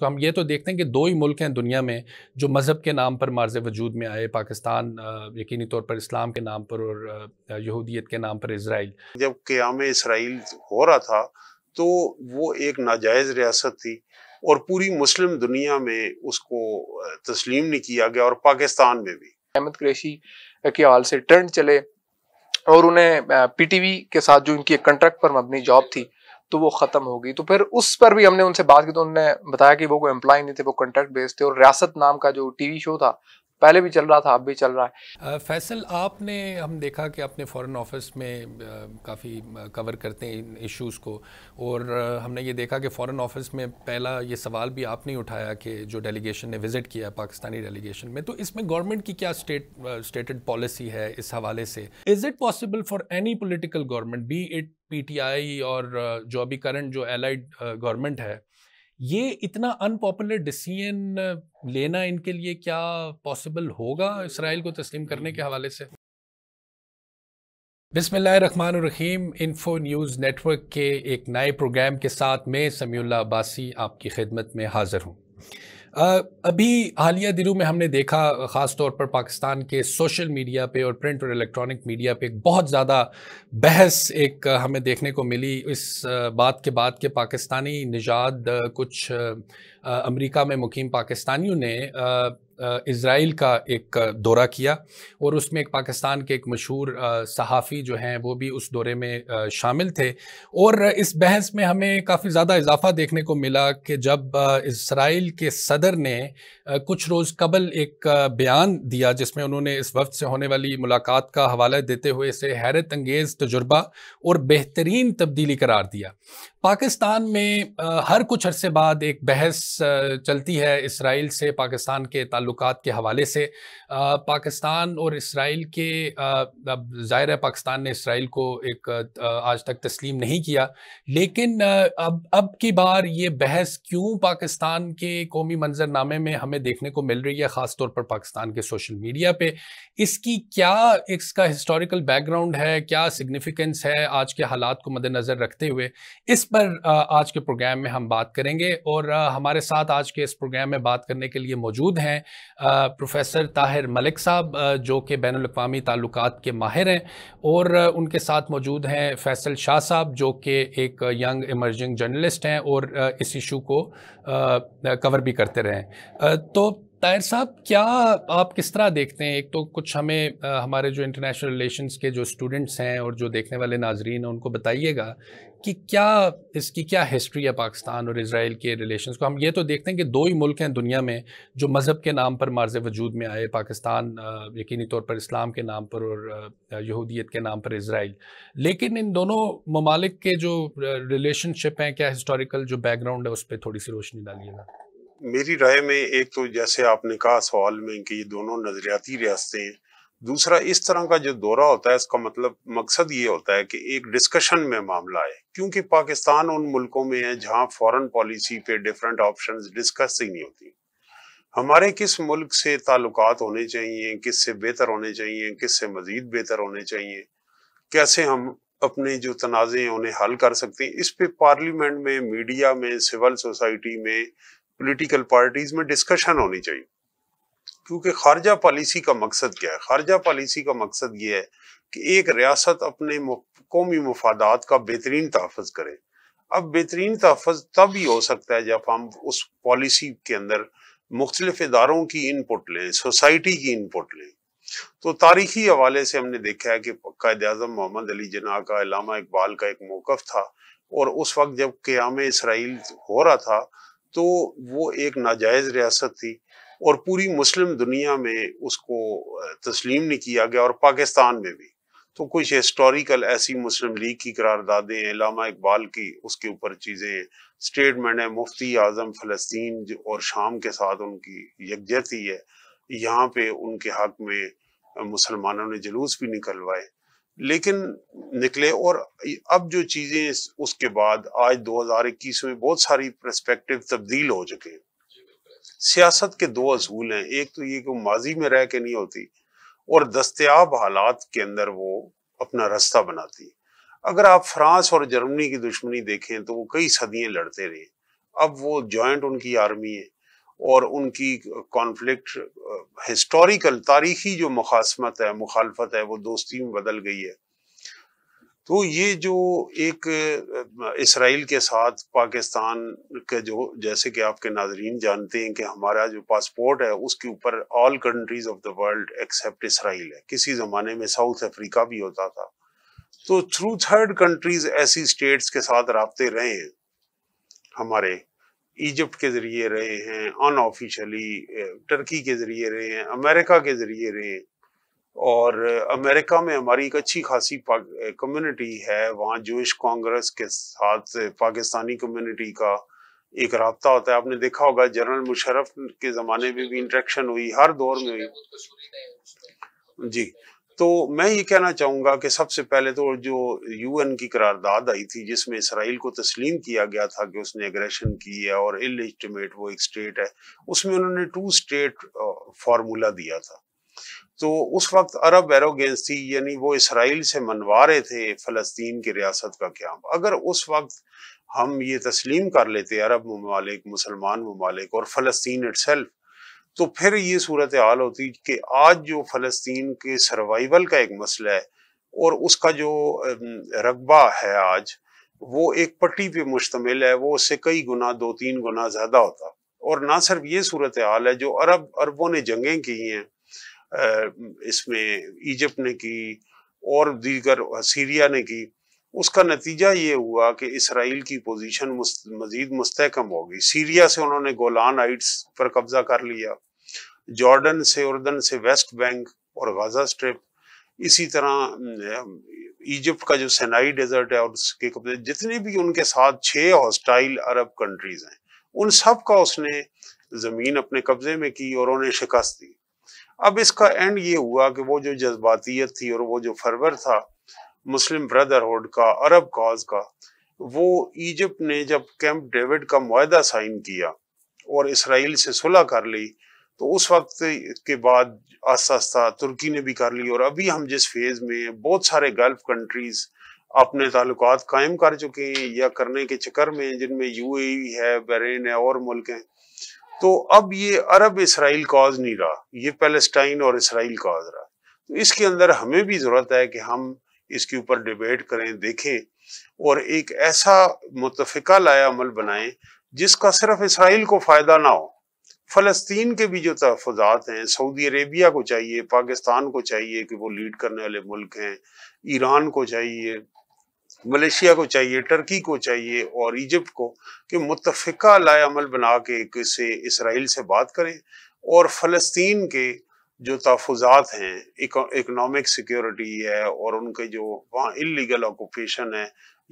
तो हम ये तो देखते हैं कि दो ही मुल्क हैं दुनिया में जो मज़हब के नाम पर मार्ज वजूद में आए पाकिस्तान यकीनी तौर पर इस्लाम के नाम पर और यहूदियत के नाम पर इसराइल जब क़्याम इसराइल हो रहा था तो वो एक नाजायज़ रियासत थी और पूरी मुस्लिम दुनिया में उसको तस्लीम नहीं किया गया और पाकिस्तान में भी अहमद क्रेशी के हाल से ट्रेंड चले और उन्हें पीटीवी के साथ जो इनकी कंट्रैक्ट पर मबनी जॉब थी तो वो खत्म होगी तो फिर उस पर भी हमने उनसे बात की तो उन्होंने बताया कि वो कोई एम्प्लॉय नहीं थे वो कॉन्ट्रैक्ट बेस्ड थे और रियासत नाम का जो टीवी शो था पहले भी चल रहा था अब भी चल रहा है फैसल आपने हम देखा कि आपने फॉरेन ऑफिस में काफ़ी कवर करते हैं इन इश्यूज़ को और हमने ये देखा कि फॉरेन ऑफिस में पहला ये सवाल भी आपने उठाया कि जो डेलीगेशन ने विज़िट किया पाकिस्तानी डेलीगेशन में तो इसमें गवर्नमेंट की क्या स्टेट स्टेटेड पॉलिसी है इस हवाले से is it possible for any political government be it P और जो अभी करंट जो एलाइड गवर्नमेंट है ये इतना अनपॉपुलर डिसीजन लेना इनके लिए क्या पॉसिबल होगा इसराइल को तस्लीम करने के हवाले से बिसमीम इन्फो न्यूज़ नेटवर्क के एक नए प्रोग्राम के साथ मैं समी अब्बासी आपकी खिदमत में हाज़िर हूँ अभी हालिया दिनों में हमने देखा ख़ास तौर पर पाकिस्तान के सोशल मीडिया पे और प्रिंट और इलेक्ट्रॉनिक मीडिया पे एक बहुत ज़्यादा बहस एक हमें देखने को मिली इस बात के बाद कि पाकिस्तानी निजात कुछ अमेरिका में मुकीम पाकिस्तानियों ने इसराइल का एक दौरा किया और उसमें एक पाकिस्तान के एक मशहूर सहाफ़ी जो हैं वो भी उस दौरे में शामिल थे और इस बहस में हमें काफ़ी ज़्यादा इजाफा देखने को मिला कि जब इसराइल के सदर ने कुछ रोज़ कबल एक बयान दिया जिसमें उन्होंने इस वफ्त से होने वाली मुलाकात का हवाला देते हुए इसे हैरत अंगेज़ तजुर्बा और बेहतरीन तब्दीली करार दिया पाकिस्तान में हर कुछ अरसे बाद एक बहस चलती है इसराइल से पाकिस्तान के ताल्लुक के हवाले से पाकिस्तान और इसराइल के ज़ाहिर है पाकिस्तान ने इसराइल को एक आज तक तस्लीम नहीं किया लेकिन अब अब की बार ये बहस क्यों पाकिस्तान के कौमी मंजरनामे में हमें हमें देखने को मिल रही है ख़ासतौर पर पाकिस्तान के सोशल मीडिया पे इसकी क्या इसका हिस्टोरिकल बैकग्राउंड है क्या सिग्निफिकेंस है आज के हालात को मद्देनज़र रखते हुए इस पर आज के प्रोग्राम में हम बात करेंगे और हमारे साथ आज के इस प्रोग्राम में बात करने के लिए मौजूद हैं प्रोफेसर ताहिर मलिक साहब जो कि बैन अवी ताल्लुक के माहिर हैं और उनके साथ मौजूद हैं फैसल शाह साहब जो कि एक यंग इमर्जिंग जर्नलिस्ट हैं और इस इशू को कवर भी करते रहें तो तायर साहब क्या आप किस तरह देखते हैं एक तो कुछ हमें आ, हमारे जो इंटरनेशनल रिलेशंस के जो स्टूडेंट्स हैं और जो देखने वाले नाजरीन हैं उनको बताइएगा कि क्या इसकी क्या हिस्ट्री है पाकिस्तान और इसराइल के रिलेशंस को हम ये तो देखते हैं कि दो ही मुल्क हैं दुनिया में जो मज़हब के नाम पर मार्ज वजूद में आए पाकिस्तान यकीनी तौर पर इस्लाम के नाम पर और यहूदियत के नाम पर इसराइल लेकिन इन दोनों ममालिक के जो रिलेशनशिप हैं क्या हिस्टोरिकल जो बैकग्राउंड है उस पर थोड़ी सी रोशनी डालिएगा मेरी राय में एक तो जैसे आपने कहा सवाल में कि ये दोनों नजरियाती रियासतें हैं दूसरा इस तरह का जो दौरा होता है इसका मतलब मकसद ये होता है कि एक डिस्कशन में मामला आए क्योंकि पाकिस्तान उन मुल्कों में है जहां फॉरेन पॉलिसी पे डिफरेंट ऑप्शंस डिस्कस ही नहीं होती हमारे किस मुल्क से ताल्लुकात होने चाहिए किस से बेहतर होने चाहिए किस से मजीद बेहतर होने चाहिए कैसे हम अपने जो तनाज़े हैं उन्हें हल कर सकते हैं इस पे पार्लियामेंट में मीडिया में सिविल सोसाइटी में पॉलिटिकल पार्टीज में डिस्कशन होनी चाहिए क्योंकि खारजा पॉलिसी का मकसद क्या है खारजा पॉलिसी का मकसद ये है कि एक रियासत अपने कौमी मफादात का बेहतरीन तहफ़ करे अब बेहतरीन तहफ़ तब ही हो सकता है जब हम उस पॉलिसी के अंदर मुख्तलिफ इदारों की इनपुट लें सोसाइटी की इनपुट लें तो तारीखी हवाले से हमने देखा है कि कायद अजम मोहम्मद अली जना का इलामा इकबाल का एक मौकफ था और उस वक्त जब क्याम इसराइल हो रहा था तो वो एक नाजायज़ रियासत थी और पूरी मुस्लिम दुनिया में उसको तस्लीम नहीं किया गया और पाकिस्तान में भी तो कुछ हिस्टोरिकल ऐसी मुस्लिम लीग की करारदादें हैं लामा इकबाल की उसके ऊपर चीज़ें हैं स्टेटमेंट है मुफ्ती आज़म फ़लस्तीन और शाम के साथ उनकी यकजहती है यहाँ पे उनके हक में मुसलमानों ने जुलूस भी निकलवाए लेकिन निकले और अब जो चीजें उसके बाद आज 2021 में बहुत सारी प्रस्पेक्टिव तब्दील हो चुके हैं सियासत के दो असूल हैं एक तो ये कि माजी में रह के नहीं होती और दस्तियाब हालात के अंदर वो अपना रास्ता बनाती अगर आप फ्रांस और जर्मनी की दुश्मनी देखें तो वो कई सदियां लड़ते रहे अब वो जॉइंट उनकी आर्मी है और उनकी कॉन्फ्लिक्ट हिस्टोरिकल तारीखी जो मुखासमत है मुखालफत है वो दोस्ती में बदल गई है तो ये जो एक इसराइल के साथ पाकिस्तान के जो जैसे कि आपके नाजरीन जानते हैं कि हमारा जो पासपोर्ट है उसके ऊपर all countries of the world except Israel है किसी ज़माने में साउथ अफ्रीका भी होता था तो थ्रू थर्ड कंट्रीज ऐसी स्टेट्स के साथ रबते रहे हैं हमारे इजिप्ट के ज़रिए रहे हैं अनऑफिशली टर्की के ज़रिए रहे हैं अमेरिका के ज़रिए रहे हैं और अमेरिका में हमारी एक अच्छी खासी कम्युनिटी है वहाँ जोश कांग्रेस के साथ पाकिस्तानी कम्युनिटी का एक रबता होता है आपने देखा होगा जनरल मुशरफ के ज़माने में भी इंट्रैक्शन हुई हर दौर में हुई जी तो मैं ये कहना चाहूँगा कि सबसे पहले तो जो यूएन की करारदाद आई थी जिसमें इसराइल को तस्लीम किया गया था कि उसने एग्रेशन की है और इलेजिटिमेट वो एक स्टेट है उसमें उन्होंने टू स्टेट फार्मूला दिया था तो उस वक्त अरब एरोगेंस थी यानी वो इसराइल से मनवा रहे थे फ़लस्तीन की रियासत का क्या अगर उस वक्त हम ये तस्लीम कर लेते अरब ममालिक मुसलमान ममालिक और फ़लस्तीन इट्सल्फ तो फिर ये सूरत हाल होती कि आज जो फ़लस्तीन के सर्वाइवल का एक मसला है और उसका जो रकबा है आज वो एक पट्टी पे मुश्तमिल है वो उससे कई गुना दो तीन गुना ज़्यादा होता और ना सिर्फ ये सूरत हाल है जो अरब अरबों ने जंगें की हैं इसमें इजिप्ट ने की और दीगर सीरिया ने की उसका नतीजा ये हुआ कि इसराइल की पोजीशन मजीद मुस्तकम होगी सीरिया से उन्होंने गोलान आइट्स पर कब्जा कर लिया जॉर्डन से उर्दन से वेस्ट बैंक और गाजा स्ट्रिप इसी तरह इजिप्ट का जो सेनाई डेजर्ट है और उसके कब्जे जितने भी उनके साथ छः हॉस्टाइल अरब कंट्रीज हैं उन सब का उसने ज़मीन अपने कब्जे में की और उन्हें शिकस्त दी अब इसका एंड ये हुआ कि वो जो जज्बातीत थी और वो जो फरवर था मुस्लिम ब्रदरहुड का अरब काज का वो इजिप्ट ने जब कैंप डेविड का माहा साइन किया और इसराइल से सुलह कर ली तो उस वक्त के बाद आस्ता आस्ता तुर्की ने भी कर ली और अभी हम जिस फेज़ में बहुत सारे गल्फ कंट्रीज़ अपने ताल्लुक कायम कर चुके हैं या करने के चक्कर में जिनमें यू e है बहरीन है और मुल्क हैं तो अब ये अरब इसराइल काज नहीं रहा ये पैलेस्टाइन और इसराइल काज रहा तो इसके अंदर हमें भी ज़रूरत है कि हम इसके ऊपर डिबेट करें देखें और एक ऐसा मुतफिका लाया अमल बनाएं जिसका सिर्फ इसराइल को फ़ायदा ना हो फ़लस्तीन के भी जो तहफ़ात हैं सऊदी अरेबिया को चाहिए पाकिस्तान को चाहिए कि वो लीड करने वाले मुल्क हैं ईरान को चाहिए मलेशिया को चाहिए टर्की को चाहिए और इजिप्ट को कि मुतफ़ा लायामल बना के किसे इसराइल से बात करें और फ़लस्तीन के जो तहफ़ात हैं इकोनॉमिक सिक्योरिटी है और उनके जो वहाँ इलीगल ऑक्यूपेशन है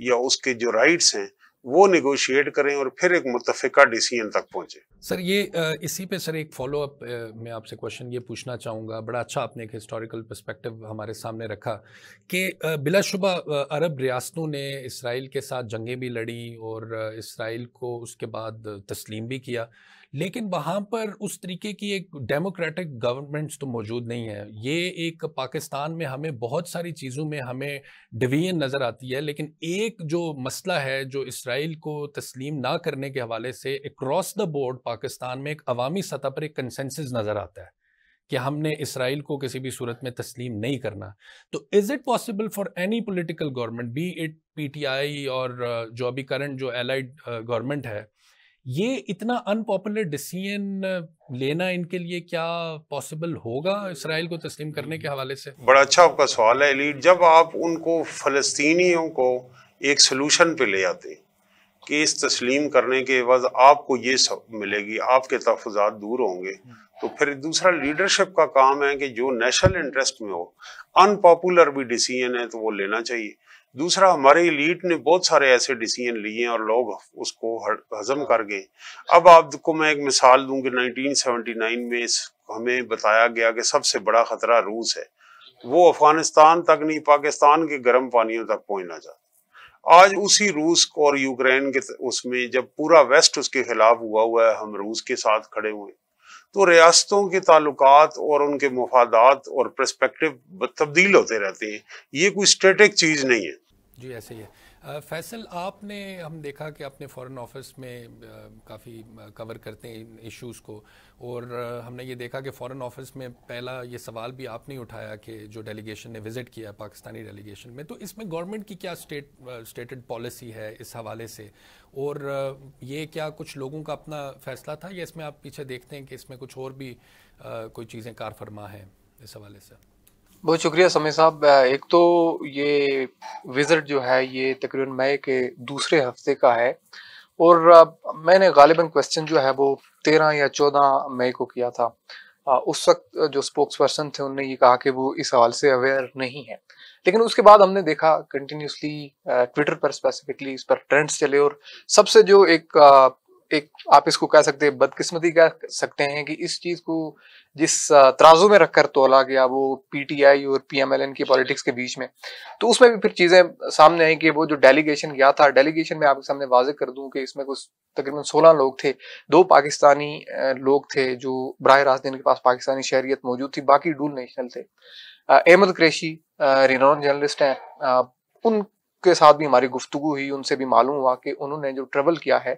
या उसके जो राइट्स हैं वो निगोशिएट करें और फिर एक मुतफ़ा डिसीजन तक पहुंचे सर ये इसी पे सर एक फॉलो अप मैं आपसे क्वेश्चन ये पूछना चाहूँगा बड़ा अच्छा आपने एक हिस्टोरिकल पर्सपेक्टिव हमारे सामने रखा कि बिलाशुबा अरब रियासतों ने इसराइल के साथ जंगें भी लड़ी और इसराइल को उसके बाद तस्लीम भी किया लेकिन वहाँ पर उस तरीके की एक डेमोक्रेटिक गवर्नमेंट्स तो मौजूद नहीं है ये एक पाकिस्तान में हमें बहुत सारी चीज़ों में हमें डिवीजन नज़र आती है लेकिन एक जो मसला है जो इसराइल इसराइल को तस्लीम ना करने के हवाले से अक्रॉस द बोर्ड पाकिस्तान में एक अवामी सतह पर एक कंसेंसस नज़र आता है कि हमने इसराइल को किसी भी सूरत में तस्लीम नहीं करना तो is it possible for any political government be it PTI और जो अभी करंट जो एलाइड गवर्नमेंट है ये इतना अनपॉपुलर डिसीजन लेना इनके लिए क्या पॉसिबल होगा इसराइल को तस्लीम करने के हवाले से बड़ा अच्छा आपका सवाल है एलीड जब आप उनको फलस्तनी को एक सोलूशन पे ले आते हैं केस तस्लीम करने के बाद आपको ये सब मिलेगी आपके तहफात दूर होंगे तो फिर दूसरा लीडरशिप का काम है कि जो नेशनल इंटरेस्ट में हो अनपॉपुलर भी डिसीजन है तो वो लेना चाहिए दूसरा हमारे लीड ने बहुत सारे ऐसे डिसीजन लिए हैं और लोग उसको हजम कर गए अब आपको मैं एक मिसाल दूं कि 1979 में हमें बताया गया कि सबसे बड़ा खतरा रूस है वो अफगानिस्तान तक नहीं पाकिस्तान के गर्म पानियों तक पहुंचना चाहता आज उसी रूस और यूक्रेन के उसमें जब पूरा वेस्ट उसके खिलाफ हुआ हुआ है हम रूस के साथ खड़े हुए तो रियासतों के ताल्लुकात और उनके मफादात और प्रस्पेक्टिव तब्दील होते रहते हैं ये कोई स्ट्रेटिक चीज़ नहीं है जी ऐसे ही है फैसल आपने हम देखा कि आपने फॉरेन ऑफिस में काफ़ी कवर करते हैं इन इश्यूज़ को और हमने ये देखा कि फॉरेन ऑफिस में पहला ये सवाल भी आपने उठाया कि जो डेलीगेशन ने विज़िट किया पाकिस्तानी डेलीगेशन में तो इसमें गवर्नमेंट की क्या स्टेट स्टेटेड पॉलिसी है इस हवाले से और ये क्या कुछ लोगों का अपना फैसला था या इसमें आप पीछे देखते हैं कि इसमें कुछ और भी कोई चीज़ें कार फरमा हैं इस हवाले से बहुत शुक्रिया समय साहब एक तो ये विजिट जो है ये तकरीबन मई के दूसरे हफ्ते का है और मैंने गालिबा क्वेश्चन जो है वो तेरह या चौदह मई को किया था उस वक्त जो स्पोक्स पर्सन थे उनने ये कहा कि वो इस हवाले से अवेयर नहीं है लेकिन उसके बाद हमने देखा कंटिन्यूसली ट्विटर पर स्पेसिफिकली इस पर ट्रेंड्स चले और सबसे जो एक एक आप इसको कह सकते हैं बदकिस्मती कह सकते हैं कि इस चीज को जिस तराजू में रखकर तोला गया वो पीटीआई और पीएमएलएन की पॉलिटिक्स के बीच में तो उसमें भी फिर चीजें सामने आई कि वो जो डेलीगेशन गया था डेलीगेशन में आपके सामने वाजे कर दूं कि इसमें कुछ तकरीबन सोलह लोग थे दो पाकिस्तानी लोग थे जो बरह रास्त जिनके पास पाकिस्तानी शहरीत मौजूद थी बाकी डूल नेशनल थे अहमद क्रेशी रिनोन जर्नलिस्ट हैं उन के साथ भी हमारी गुफ्तु हुई उनसे भी मालूम हुआ कि उन्होंने जो ट्रेवल किया है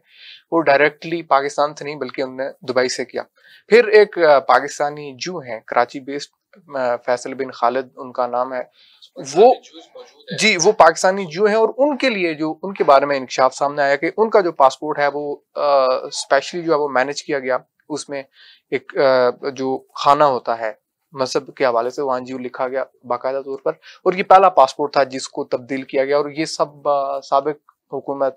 वो डायरेक्टली पाकिस्तान से नहीं बल्कि उन्होंने दुबई से किया फिर एक पाकिस्तानी जू है कराची बेस्ड फैसल बिन खालिद उनका नाम है वो जी वो पाकिस्तानी जू है और उनके लिए जो उनके बारे में इंकशाफ सामने आया कि उनका जो पासपोर्ट है वो स्पेशली जो है वो मैनेज किया गया उसमें एक आ, जो खाना होता है मजहब के हवाले से वहां जीव लिखा गया बाकायदा तौर पर और ये पहला पासपोर्ट था जिसको तब्दील किया गया और ये सब सबक हुकूमत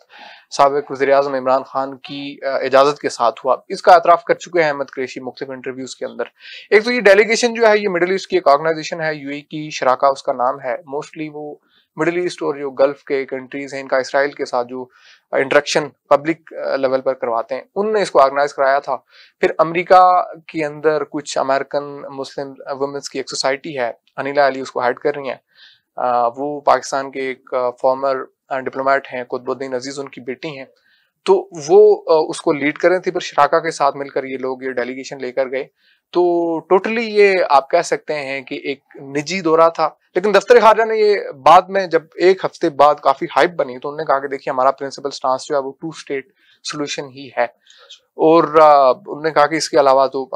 सबक वजी अजम इमरान खान की इजाज़त के साथ हुआ इसका अतराफ़ कर चुके हैं अहमद क्रेशी मुख्तफ इंटरव्यूज़ के अंदर एक तो ये डेलीगेशन जो है ये मिडल ईस्ट की एक ऑर्गेनाइजेशन है यू e की शराखा उसका नाम है मोस्टली वो मिडिल ईस्ट और जो गल्फ के कंट्रीज़ हैं इनका इसराइल के साथ जो इंट्रेक्शन पब्लिक लेवल पर करवाते हैं उनने इसको ऑर्गेनाइज कराया था फिर अमेरिका के अंदर कुछ अमेरिकन मुस्लिम वुमेंस की एक सोसाइटी है अनिला अली उसको हाइड कर रही हैं वो पाकिस्तान के एक फॉर्मर डिप्लोमेट हैं कुतबुद्दीन अजीज़ उनकी बेटी हैं तो वो उसको लीड कर रहे थे पर शराका के साथ मिलकर ये लोग ये डेलीगेशन लेकर गए तो टोटली ये आप कह सकते हैं कि एक निजी दौरा था लेकिन दफ्तर खारजा ने ये बाद में जब एक हफ्ते बाद काफी हाइप बनी तो उन्होंने कहा कि देखिए हमारा प्रिंसिपल स्टांस जो है वो टू स्टेट सोल्यूशन ही है और उन्होंने कहा कि इसके अलावा तो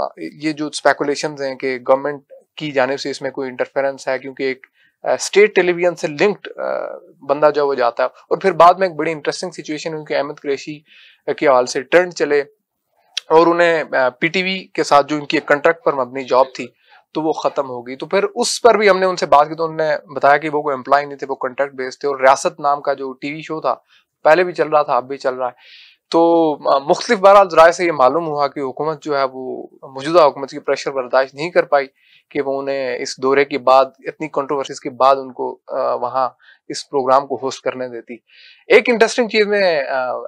ये जो स्पेकुलेशन हैं कि गवर्नमेंट की जानब से इसमें कोई इंटरफेरेंस है क्योंकि एक स्टेट टेलीविजन से लिंक्ड बंदा जो वो जाता है और फिर बाद में एक बड़ी इंटरेस्टिंग सिचुएशन हुई कि अहमद क्रेशी के हाल से ट्रेंड चले और उन्हें पीटीवी के साथ जो उनकी एक कंट्रैक्ट पर मबनी जॉब थी तो वो ख़त्म हो गई तो फिर उस पर भी हमने उनसे बात की तो उन्होंने बताया कि वो कोई एम्प्लॉय नहीं थे वो कॉन्ट्रैक्ट बेस्ड थे और रियासत नाम का जो टीवी शो था पहले भी चल रहा था अब भी चल रहा है तो मुख्तलिफ बहरहाल जराए से ये मालूम हुआ कि हुकूमत जो है वो मौजूदा हुकूमत की प्रेशर बर्दाश्त नहीं कर पाई कि वो उन्हें इस दौरे के बाद इतनी कंट्रोवर्सीज के बाद उनको वहाँ इस प्रोग्राम को होस्ट करने देती एक इंटरेस्टिंग चीज़ मैं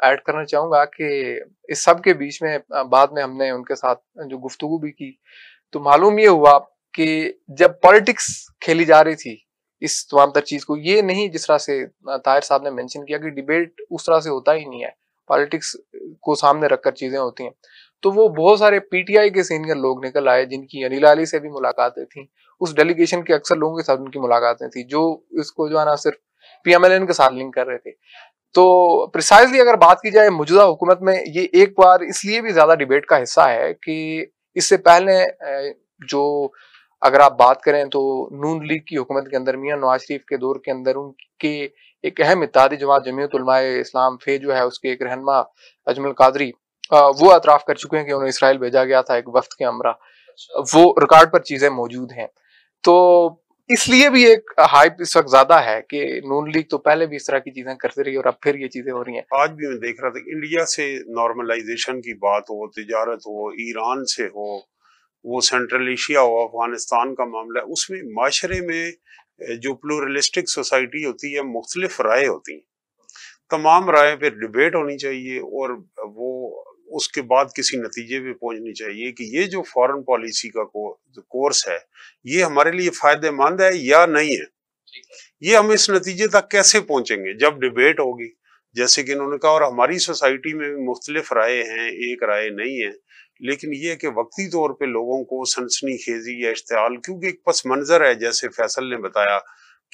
ऐड करना चाहूँगा कि इस सब के बीच में बाद में हमने उनके साथ जो गुफ्तु भी की तो मालूम ये हुआ कि जब पॉलिटिक्स खेली जा रही थी इस तमाम तर चीज़ को ये नहीं जिस तरह से ताहिर साहब ने मेंशन किया कि डिबेट उस तरह से होता ही नहीं है पॉलिटिक्स को सामने रखकर चीज़ें होती हैं तो वो बहुत सारे पीटीआई के सीनियर लोग निकल आए जिनकी अनिल अली से भी मुलाकातें थी उस डेलीगेशन के अक्सर लोगों के साथ उनकी मुलाकातें थी जो इसको जो है ना सिर्फ पीएमएलएन के साथ लिंक कर रहे थे तो प्रिसाइजली अगर बात की जाए मौजूदा हुकूमत में ये एक बार इसलिए भी ज्यादा डिबेट का हिस्सा है कि इससे पहले जो अगर आप बात करें तो नून लीग की हुकूमत के अंदर मियां नवाज शरीफ के दौर के अंदर उनके एक अहम इतिहादी जमात जमीयत इस्लाम फे जो है उसके एक रहनमा अजमल कादरी वो अतराफ़ कर चुके हैं कि उन्हें इसराइल भेजा गया था एक वक्त के अमरा वो रिकॉर्ड पर चीज़ें मौजूद हैं तो इसलिए भी एक हाइप इस वक्त ज्यादा है कि नून लीग तो पहले भी इस तरह की चीजें करती रही और अब फिर ये चीजें हो रही हैं आज भी मैं देख रहा था इंडिया से नॉर्मलाइजेशन की बात हो तजारत हो ईरान से हो वो सेंट्रल एशिया हो अफगानिस्तान का मामला है उसमें माशरे में जो प्लूरलिस्टिक सोसाइटी होती है मुख्तलिफ राय होती हैं तमाम राय पर डिबेट होनी चाहिए और वो उसके बाद किसी नतीजे पे पहुंचनी चाहिए कि ये जो फॉरेन पॉलिसी का को, कोर्स है ये हमारे लिए फायदेमंद है या नहीं है ये हम इस नतीजे तक कैसे पहुंचेंगे जब डिबेट होगी जैसे कि इन्होंने कहा और हमारी सोसाइटी में भी मुख्तलिफ राय है एक राय नहीं है लेकिन ये कि वक्ती तौर पर लोगों को सनसनी खेजी या इश्तहाल क्योंकि एक पस मंजर है जैसे फैसल ने बताया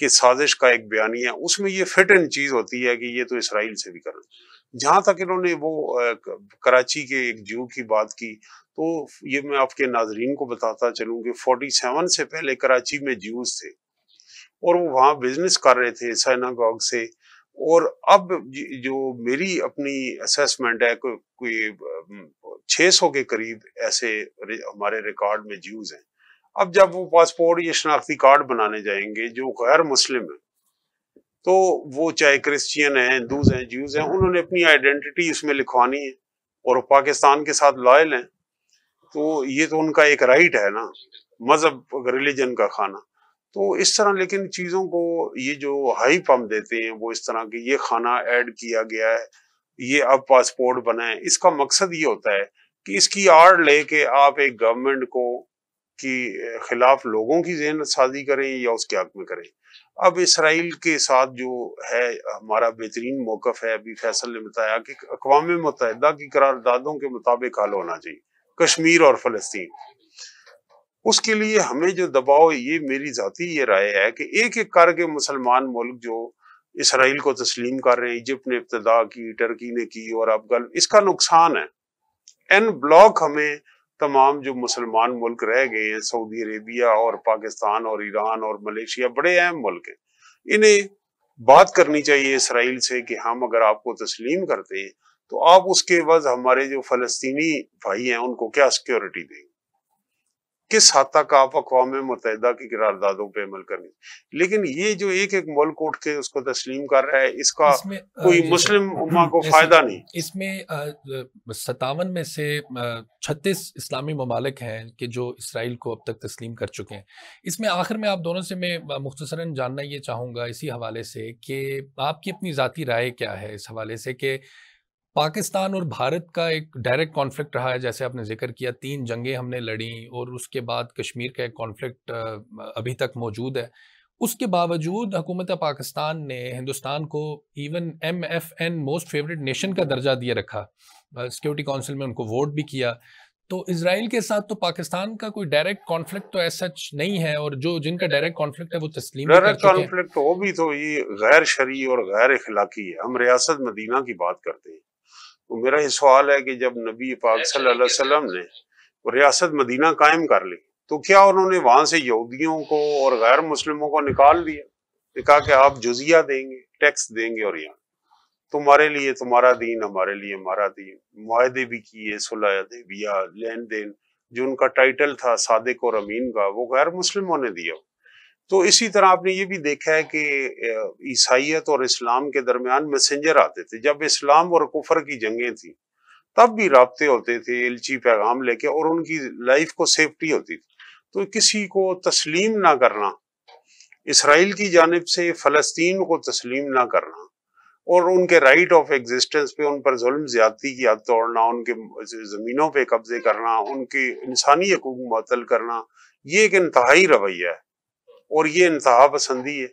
कि साजिश का एक बयानी है उसमें ये फिट इन चीज़ होती है कि ये तो इसराइल से भी करना जहां तक इन्होंने वो कराची के एक जू की बात की तो ये मैं आपके नाजरीन को बताता चलूँ कि सेवन से पहले कराची में जूस थे और वो वहाँ बिजनेस कर रहे थे साइनागॉग से और अब जो मेरी अपनी असेसमेंट है कोई कोई सौ के करीब ऐसे हमारे रिकॉर्ड में जूस हैं अब जब वो पासपोर्ट या शनाख्ती कार्ड बनाने जाएंगे जो गैर मुस्लिम है तो वो चाहे क्रिश्चियन हैं हिंदूज हैं जूस हैं उन्होंने अपनी आइडेंटिटी उसमें लिखवानी है और पाकिस्तान के साथ लॉयल हैं तो ये तो उनका एक राइट है ना मजहब रिलीजन का खाना तो इस तरह लेकिन चीज़ों को ये जो हाइप हम देते हैं वो इस तरह की ये खाना ऐड किया गया है ये अब पासपोर्ट बनाए इसका मकसद ये होता है कि इसकी आड़ लेके आप एक गवर्नमेंट को की खिलाफ लोगों की जहन साजी करें या उसके हक में करें अब इसराइल के साथ जो है हमारा बेहतरीन मौकफ है अभी फैसल ने बताया कि अकवा मुतहदा की करारदादों के मुताबिक हल होना चाहिए कश्मीर और फलस्तीन उसके लिए हमें जो दबाव ये मेरी जाती ये राय है कि एक एक करके मुसलमान मुल्क जो इसराइल को तस्लीम कर रहे हैं इजिप्ट ने इब्तदा की टर्की ने की और अब गल इसका नुकसान है एन ब्लॉक हमें तमाम जो मुसलमान मुल्क रह गए हैं सऊदी अरेबिया और पाकिस्तान और ईरान और मलेशिया बड़े अहम मुल्क हैं इन्हें बात करनी चाहिए इसराइल से कि हम अगर आपको तस्लीम करते हैं तो आप उसके बाद हमारे जो फलस्तीनी भाई हैं उनको क्या सिक्योरिटी देंगे किस हद तक आप अकवा मुतहदा की करारदादों पर अमल करनी लेकिन ये जो एक एक मुल्क उठ के उसको तस्लीम कर रहा है इसका इसमें, कोई मुस्लिम उम्मा को फायदा नहीं इसमें सतावन में से छत्तीस इस्लामी ममालिक हैं कि जो इसराइल को अब तक तस्लीम कर चुके हैं इसमें आखिर में आप दोनों से मैं मुख्तसरा जानना ये चाहूँगा इसी हवाले से कि आपकी अपनी ज़ाती राय क्या है इस हवाले से कि पाकिस्तान और भारत का एक डायरेक्ट कॉन्फ्लिक्ट रहा है जैसे आपने जिक्र किया तीन जंगें हमने लड़ी और उसके बाद कश्मीर का एक कॉन्फ्लिक्ट अभी तक मौजूद है उसके बावजूद हुकूमत पाकिस्तान ने हिंदुस्तान को even M F N most favourite nation का दर्जा दिए रखा सिक्योरिटी काउंसिल में उनको वोट भी किया तो इसराइल के साथ तो पाकिस्तान का कोई डायरेक्ट कॉन्फ्लिक्ट तो ऐसा नहीं है और जो जिनका डायरेक्ट कॉन्फ्लिक्ट है वो तस्लीम डायरेक्ट कॉन्फ्लिक्ट तो वो भी तो ये गैर शरी और गैर इखलाकी है हम रियासत मदीना की बात करते हैं तो मेरा ये सवाल है कि जब नबी पाक सल्लल्लाहु अलैहि वसल्लम ने रियासत मदीना कायम कर ली तो क्या उन्होंने वहां से यहूदियों को और गैर मुस्लिमों को निकाल दिया कहा कि आप जुजिया देंगे टैक्स देंगे और यहाँ तुम्हारे लिए तुम्हारा दीन हमारे लिए हमारा दीन माहदे भी किए सुलहदेबिया लेन देन जो उनका टाइटल था सादिक और अमीन का वो गैर मुस्लिमों ने दिया तो इसी तरह आपने ये भी देखा है कि ईसाइत और इस्लाम के दरमियान मैसेंजर आते थे जब इस्लाम और कुफर की जंगें थी तब भी रबते होते थे इलची पैगाम लेके और उनकी लाइफ को सेफ्टी होती थी तो किसी को तस्लीम ना करना इसराइल की जानब से फ़लस्तीन को तस्लीम ना करना और उनके राइट ऑफ एग्जिस्टेंस पे उन पर जुल्म ज्यादती की हद तोड़ना उनके ज़मीनों पे कब्जे करना उनकी इंसानी हकूक मतल करना ये एक इंतहाई रवैया है और ये इंतहा पसंदी है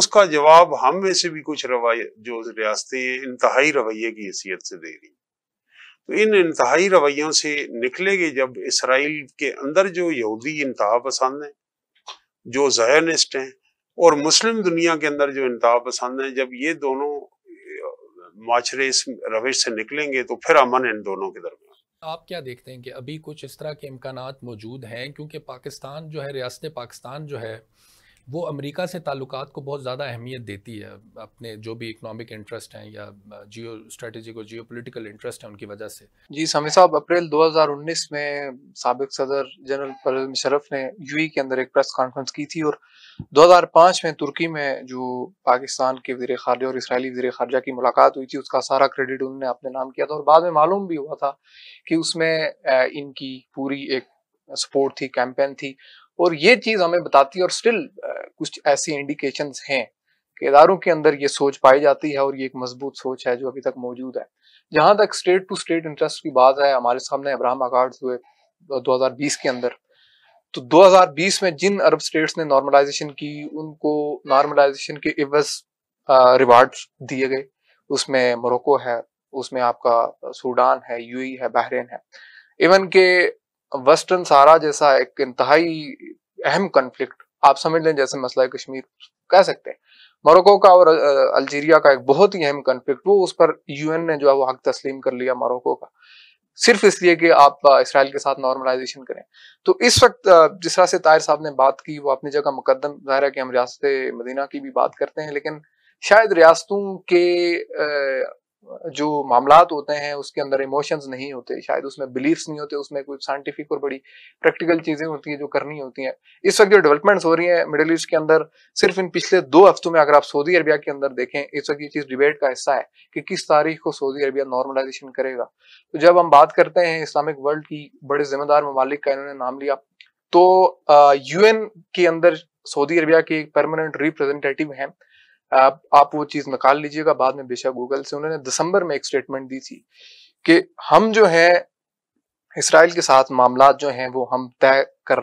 उसका जवाब हम में से भी कुछ रवाय जो रियासतें इंतहाई रवैये की हैसियत से दे रही तो इन इंतहाई रवैयों से निकलेंगे जब इसराइल के अंदर जो यहूदी इंतहा पसंद हैं जो जयनिस्ट हैं और मुस्लिम दुनिया के अंदर जो इंतहा पसंद हैं जब ये दोनों माशरे इस रविश से निकलेंगे तो फिर अमन इन दोनों के दरमियान आप क्या देखते हैं कि अभी कुछ इस तरह के इम्कान मौजूद हैं क्योंकि पाकिस्तान जो है रियासत पाकिस्तान जो है वो अमेरिका से ताल्लुक को बहुत ज़्यादा अहमियत देती है अपने जो भी इकोनॉमिक इंटरेस्ट हैं या जियो स्ट्रेटेजिक और जियो पोलिटिकल इंटरेस्ट है उनकी वजह से जी समी साहब अप्रैल 2019 में सबक सदर जनरल परवेज मुशरफ ने यू के अंदर एक प्रेस कॉन्फ्रेंस की थी और 2005 में तुर्की में जो पाकिस्तान के वजीर खारजा और इसराइली वजीर खारजा की मुलाकात हुई थी उसका सारा क्रेडिट उन्होंने अपने नाम किया था और बाद में मालूम भी हुआ था कि उसमें इनकी पूरी एक सपोर्ट थी कैंपेन थी और ये चीज़ हमें बताती है और स्टिल कुछ ऐसी इंडिकेशन हैं कि इदारों के अंदर ये सोच पाई जाती है और ये एक मजबूत सोच है जो अभी तक मौजूद है जहां तक स्टेट टू स्टेट इंटरेस्ट की बात है हमारे सामने अब्राहम अकार्ड हुए 2020 के अंदर तो 2020 में जिन अरब स्टेट्स ने नॉर्मलाइजेशन की उनको नॉर्मलाइजेशन के इवज रिवार्ड्स दिए गए उसमें मोरक्को है उसमें आपका सूडान है यूएई e है बहरीन है इवन के वेस्टर्न सारा जैसा एक इंतहाई अहम कन्फ्लिक्ट आप समझ लें जैसे मसला कश्मीर कह सकते हैं मोरक्को का और अल्जीरिया का एक बहुत ही अहम कन्फ्लिक्ट वो उस पर यूएन ने जो है वो हक तस्लीम कर लिया मोरक्को का सिर्फ इसलिए कि आप इसराइल के साथ नॉर्मलाइजेशन करें तो इस वक्त जिस तरह से तायर साहब ने बात की वो अपनी जगह मुकदम जाहिर है कि हम रियासत मदीना की भी बात करते हैं लेकिन शायद रियासतों के जो मामलात होते हैं उसके अंदर इमोशंस नहीं होते शायद उसमें बिलीफ नहीं होते उसमें कोई साइंटिफिक और बड़ी प्रैक्टिकल चीज़ें होती हैं जो करनी होती हैं इस वक्त जो डेवलपमेंट्स हो रही है मिडिल ईस्ट के अंदर सिर्फ इन पिछले दो हफ्तों में अगर आप सऊदी अरबिया के अंदर देखें इस वक्त ये चीज़ डिबेट का हिस्सा है कि किस तारीख को सऊदी अरबिया नॉर्मलाइजेशन करेगा तो जब हम बात करते हैं इस्लामिक वर्ल्ड की बड़े जिम्मेदार ममालिक का इन्होंने नाम लिया तो यूएन के अंदर सऊदी अरबिया के एक परमानेंट रिप्रेजेंटेटिव हैं आप आप वो चीज निकाल लीजिएगा बाद में बेशक गूगल से उन्होंने दिसंबर में एक स्टेटमेंट दी थी कि हम जो है इसराइल के साथ मामला जो है वो हम तय कर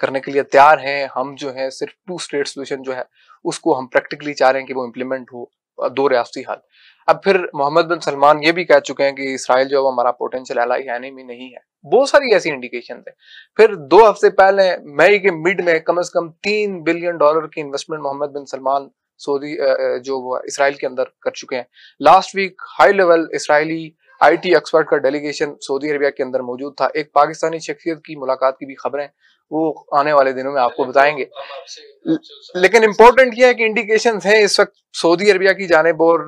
करने के लिए तैयार हैं हम जो है सिर्फ टू स्टेट सोल्यूशन जो है उसको हम प्रैक्टिकली चाह रहे हैं कि वो इम्प्लीमेंट हो दो रियासती हाल अब फिर मोहम्मद बिन सलमान ये भी कह चुके हैं कि इसराइल जो हमारा पोटेंशियल एलाई एनिमी नहीं है बहुत सारी ऐसी इंडिकेशन है फिर दो हफ्ते पहले मई के मिड में कम से कम तीन बिलियन डॉलर की investment Mohammed bin Salman Saudi जो इसराइल के अंदर कर चुके हैं last week high level Israeli IT expert का डेलीगेशन सऊदी अरबिया के अंदर मौजूद था एक पाकिस्तानी शख्सियत की मुलाकात की भी खबरें वो आने वाले दिनों में आपको बताएंगे लेकिन इम्पोर्टेंट यह है कि इंडिकेशन है इस वक्त सऊदी अरबिया की जानब और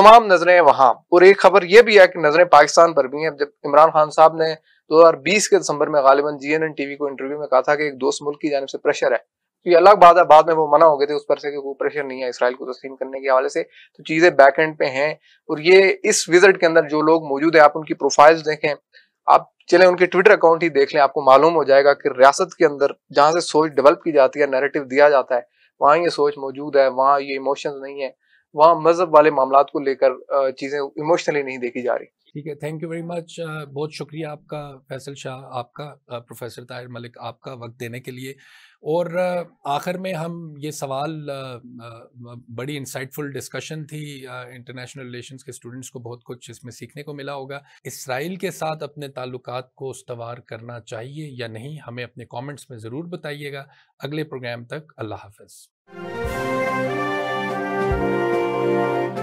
तमाम नजरें वहां और एक खबर यह भी है कि नजरें पाकिस्तान पर भी हैं जब इमरान खान साहब ने 2020 के दिसंबर में गालिबन जीएनएन टीवी को इंटरव्यू में कहा था कि एक दोस्त मुल्क की जानब से प्रेशर है तो ये अलग बात है बाद में वो मना हो गए थे उस पर से कि वो प्रेशर नहीं है इसराइल को तस्लीम तो करने के हवाले से तो चीज़ें बैक एंड पे हैं और ये इस विजिट के अंदर जो लोग मौजूद है आप उनकी प्रोफाइल्स देखें आप चले उनके ट्विटर अकाउंट ही देख लें आपको मालूम हो जाएगा कि रियासत के अंदर जहां से सोच डेवलप की जाती है नेरेटिव दिया जाता है वहां ये सोच मौजूद है वहां ये इमोशंस नहीं है वहाँ मजहब वाले मामला को लेकर चीज़ें इमोशनली नहीं देखी जा रही ठीक है थैंक यू वेरी मच बहुत शुक्रिया आपका फैसल शाह आपका प्रोफेसर ताहिर मलिक आपका वक्त देने के लिए और आखिर में हम ये सवाल बड़ी इंसाइटफुल डिस्कशन थी इंटरनेशनल रिलेशंस के स्टूडेंट्स को बहुत कुछ इसमें सीखने को मिला होगा इसराइल के साथ अपने ताल्लुक को उसवार करना चाहिए या नहीं हमें अपने कॉमेंट्स में ज़रूर बताइएगा अगले प्रोग्राम तक अल्लाह हाफ Música